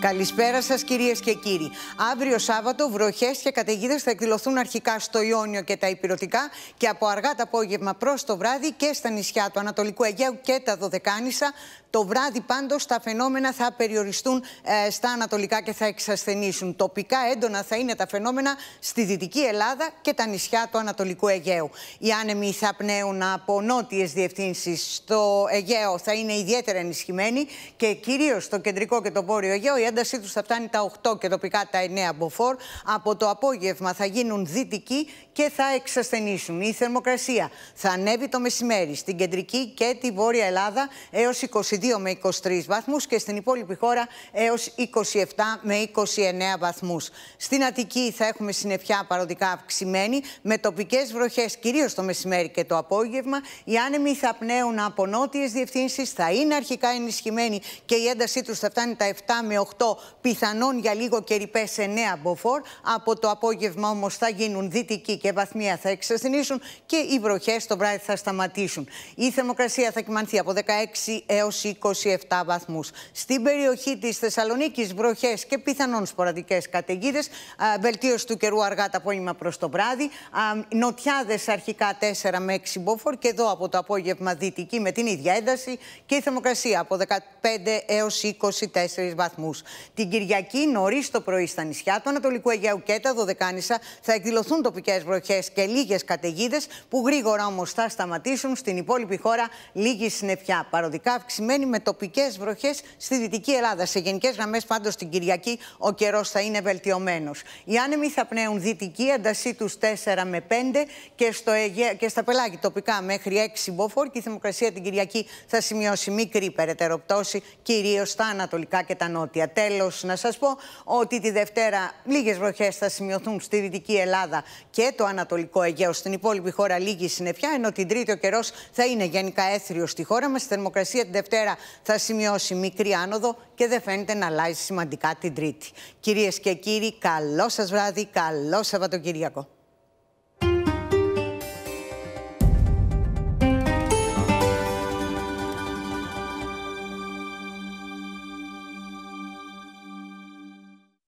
Καλησπέρα σας, κυρίες και κύριοι. Αύριο Σάββατο, βροχές και καταιγίδες θα εκδηλωθούν αρχικά στο Ιόνιο και τα Υπηρωτικά και από αργά το απόγευμα προς το βράδυ και στα νησιά του Ανατολικού Αιγαίου και τα Δωδεκάνησα. Το βράδυ, πάντως, τα φαινόμενα θα περιοριστούν ε, στα Ανατολικά και θα εξασθενήσουν. Τοπικά έντονα θα είναι τα φαινόμενα στη Δυτική Ελλάδα και τα νησιά του Ανατολικού Αιγαίου. Οι άνεμοι θα πνέουν από νότιες διευθύνσεις. Στο Αιγαίο θα είναι ιδιαίτερα ενισχυμένοι και κυρίως στο κεντρικό και το βόρειο Αιγαίο έντασή τους θα φτάνει τα 8 και τοπικά τα 9 μποφόρ. Από το απόγευμα θα γίνουν δυτικοί και θα εξασθενήσουν. Η θερμοκρασία θα ανέβει το μεσημέρι στην κεντρική και τη βόρεια Ελλάδα έως 22 με 23 βαθμούς και στην υπόλοιπη χώρα έως 27 με 29 βαθμούς. Στην Αττική θα έχουμε συννεφιά παροδικά αυξημένη με τοπικές βροχές, κυρίως το μεσημέρι και το απόγευμα. Οι άνεμοι θα πνέουν από νότιες διευθύνσεις, θα είναι αρχικά ενισχυμένοι και η έντασή τους θα φτάνει τα 7 με 8 το πιθανόν για λίγο και ρηπές σε νέα μποφόρ. Από το απόγευμα όμως θα γίνουν δυτικοί και βαθμία θα εξασθενήσουν και οι βροχές το βράδυ θα σταματήσουν. Η θερμοκρασία θα κοιμανθεί από 16 έω 27 βαθμούς. Στην περιοχή της Θεσσαλονίκης βροχές και πιθανόν σποραδικές καταιγίδες. Βελτίωση του καιρού αργά τα απόγευμα προς το βράδυ. Νοτιάδες αρχικά 4 με 6 μποφόρ και εδώ από το απόγευμα δυτική με την ίδια ένταση και η θερμοκρασία από 15 έω 24 βαθμούς. Την Κυριακή, νωρίς το πρωί, στα νησιά του Ανατολικού Αιγαίου και τα Δωδεκάνησα θα εκδηλωθούν τοπικές βροχές και λίγες καταιγίδες, που γρήγορα όμως θα σταματήσουν στην υπόλοιπη χώρα λίγη συννεφιά. Παροδικά αυξημένη με τοπικές βροχές στη Δυτική Ελλάδα. Σε γενικές γραμμές, πάντως την Κυριακή ο καιρός θα είναι βελτιωμένος. Οι άνεμοι θα πνέουν δυτική έντασή τους 4 με 5 και, στο και στα πελάγη τοπικά μέχρι 6 μποφόρ και η θερμοκρασία την Κυριακή θα σημειώσει μικρή περαιτέρω πτώση, κυρίως στα ανατολικά και τα νότια τέλος να σας πω ότι τη Δευτέρα λίγες βροχές θα σημειωθούν στη Δυτική Ελλάδα και το Ανατολικό Αιγαίο. Στην υπόλοιπη χώρα λίγη συννεφιά, ενώ την Τρίτη ο καιρός θα είναι γενικά έθριο στη χώρα μας. Η θερμοκρασία τη Δευτέρα θα σημειώσει μικρή άνοδο και δεν φαίνεται να αλλάζει σημαντικά την Τρίτη. Κυρίες και κύριοι, καλό σας βράδυ, καλό Σαββατοκύριακο.